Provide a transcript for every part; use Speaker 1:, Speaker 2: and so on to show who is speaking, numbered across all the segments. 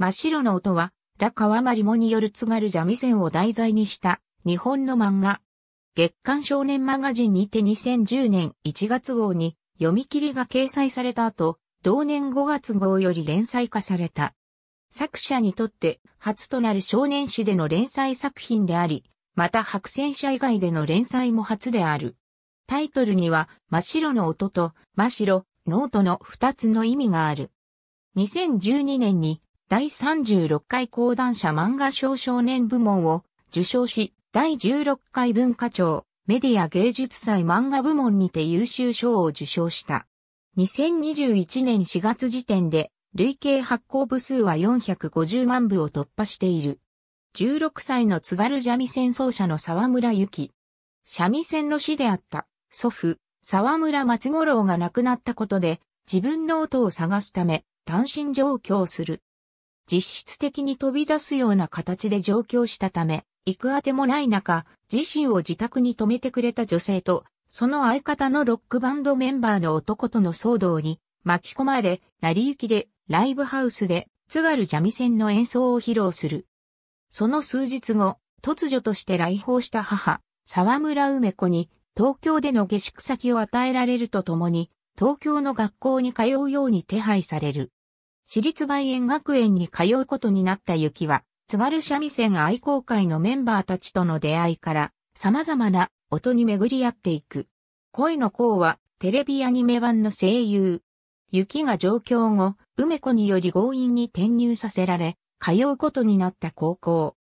Speaker 1: 真っ白の音は、ラ・カワマリモによる津軽三味線を題材にした日本の漫画。月刊少年マガジンにて2010年1月号に読み切りが掲載された後、同年5月号より連載化された。作者にとって初となる少年誌での連載作品であり、また白戦車以外での連載も初である。タイトルには真っ白の音と真っ白、ノートの2つの意味がある。2012年に第36回講談社漫画賞少年部門を受賞し、第16回文化庁メディア芸術祭漫画部門にて優秀賞を受賞した。2021年4月時点で累計発行部数は450万部を突破している。16歳の津軽三味線奏者の沢村ゆき。三味線の師であった祖父、沢村松五郎が亡くなったことで自分の音を探すため単身上京する。実質的に飛び出すような形で上京したため、行くあてもない中、自身を自宅に泊めてくれた女性と、その相方のロックバンドメンバーの男との騒動に巻き込まれ、成り行きでライブハウスで津軽三味線の演奏を披露する。その数日後、突如として来訪した母、沢村梅子に東京での下宿先を与えられるとともに、東京の学校に通うように手配される。私立梅園学園に通うことになった雪は、津軽三味線愛好会のメンバーたちとの出会いから、様々な音に巡り合っていく。恋の子は、テレビアニメ版の声優。雪が上京後、梅子により強引に転入させられ、通うことになった高校。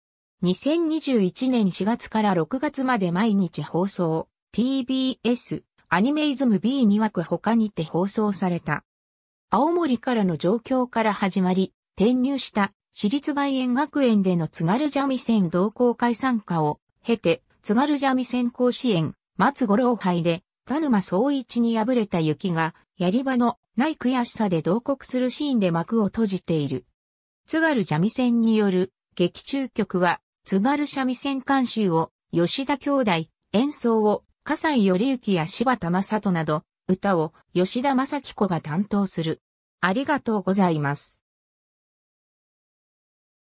Speaker 1: 2021年4月から6月まで毎日放送、TBS、アニメイズム B2 枠他にて放送された。青森からの状況から始まり、転入した私立梅園学園での津軽三味線同好会参加を経て、津軽三味線甲子園、松五郎杯で、田沼総一に敗れた雪が、やり場のない悔しさで同国するシーンで幕を閉じている。津軽三味線による劇中曲は、津軽三味線監修を吉田兄弟、演奏を、笠井頼之や柴田正人など、歌を吉田正樹子が担当する。ありがとうございます。